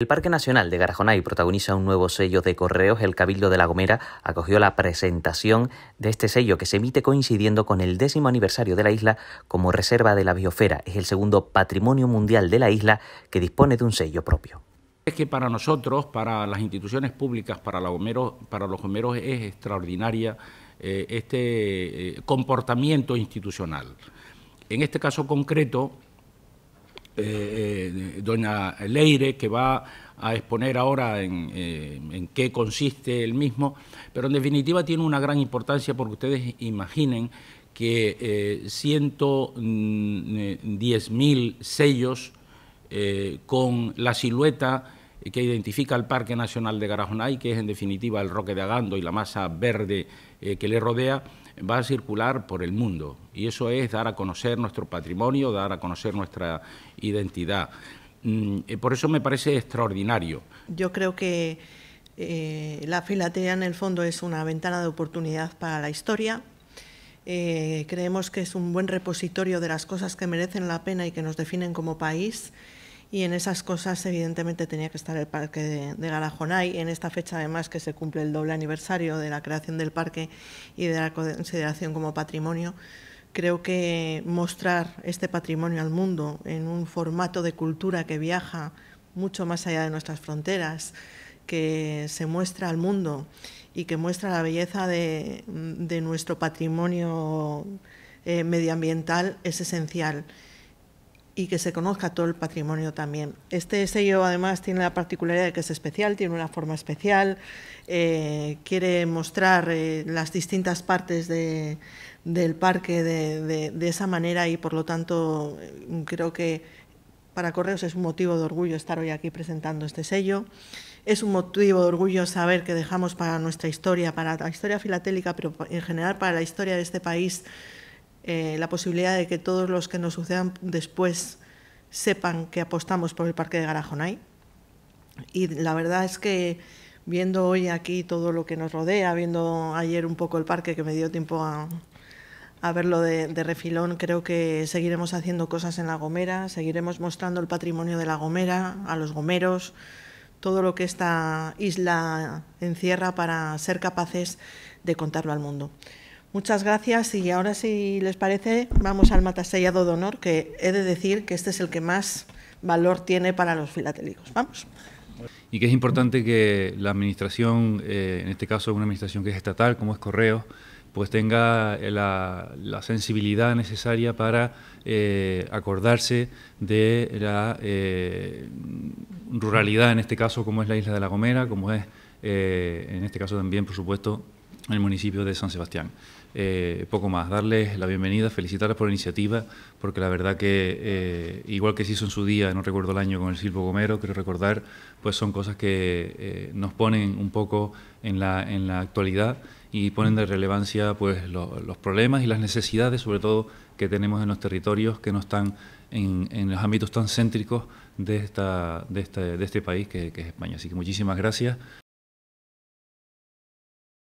El Parque Nacional de Garajonay protagoniza un nuevo sello de correos. El Cabildo de La Gomera acogió la presentación de este sello que se emite coincidiendo con el décimo aniversario de la isla como reserva de la biosfera. Es el segundo patrimonio mundial de la isla que dispone de un sello propio. Es que para nosotros, para las instituciones públicas, para, los gomeros es extraordinaria eh, este eh, comportamiento institucional. En este caso concreto, eh, eh, doña Leire, que va a exponer ahora en, eh, en, qué consiste el mismo, pero en definitiva tiene una gran importancia porque ustedes imaginen que 110.000 mm, sellos con la silueta que identifica el Parque Nacional de Garajonay, que es en definitiva el Roque de Agando y la masa verde eh, que le rodea, va a circular por el mundo. Y eso es dar a conocer nuestro patrimonio, dar a conocer nuestra identidad. Mm, eh, por eso me parece extraordinario. Yo creo que eh, la filatelia en el fondo es una ventana de oportunidad para la historia. creemos que es un buen repositorio de las cosas que merecen la pena y que nos definen como país y en esas cosas evidentemente tenía que estar el parque de, Garajonay. En esta fecha además que se cumple el doble aniversario de la creación del parque y de la consideración como patrimonio, creo que mostrar este patrimonio al mundo en un formato de cultura que viaja mucho más allá de nuestras fronteras, que se muestra al mundo y que muestra la belleza de, nuestro patrimonio eh, medioambiental es esencial y que se conozca todo el patrimonio también. Este sello además tiene la particularidad de que es especial, tiene una forma especial, eh, quiere mostrar eh, las distintas partes del parque de, esa manera y por lo tanto creo que para Correos es un motivo de orgullo estar hoy aquí presentando este sello. Es un motivo de orgullo saber que dejamos para nuestra historia, para la historia filatélica, pero en general para la historia de este país, eh, la posibilidad de que todos los que nos sucedan después sepan que apostamos por el Parque de Garajonay. Y la verdad es que viendo hoy aquí todo lo que nos rodea, viendo ayer un poco el parque que me dio tiempo a, verlo de, refilón, creo que seguiremos haciendo cosas en La Gomera, seguiremos mostrando el patrimonio de La Gomera a los gomeros, todo lo que esta isla encierra para ser capaces de contarlo al mundo. Muchas gracias y ahora si les parece vamos al matasellado de honor que he de decir que este es el que más valor tiene para los filatélicos. Vamos. Y que es importante que la administración, eh, en este caso una administración que es estatal como es Correo pues tenga eh, la, sensibilidad necesaria para eh, acordarse de la ruralidad, en este caso como es la isla de La Gomera, como es en este caso también, por supuesto, en el municipio de San Sebastián. Eh, poco más, darles la bienvenida, felicitarles por la iniciativa, porque la verdad que, eh, igual que se hizo en su día, no recuerdo el año, con el Silvo Gomero, quiero recordar, pues son cosas que eh, nos ponen un poco en la, en la actualidad y ponen de relevancia pues los problemas y las necesidades, sobre todo, que tenemos en los territorios que no están en, los ámbitos tan céntricos de, esta, de, este, de este país que es España. Así que muchísimas gracias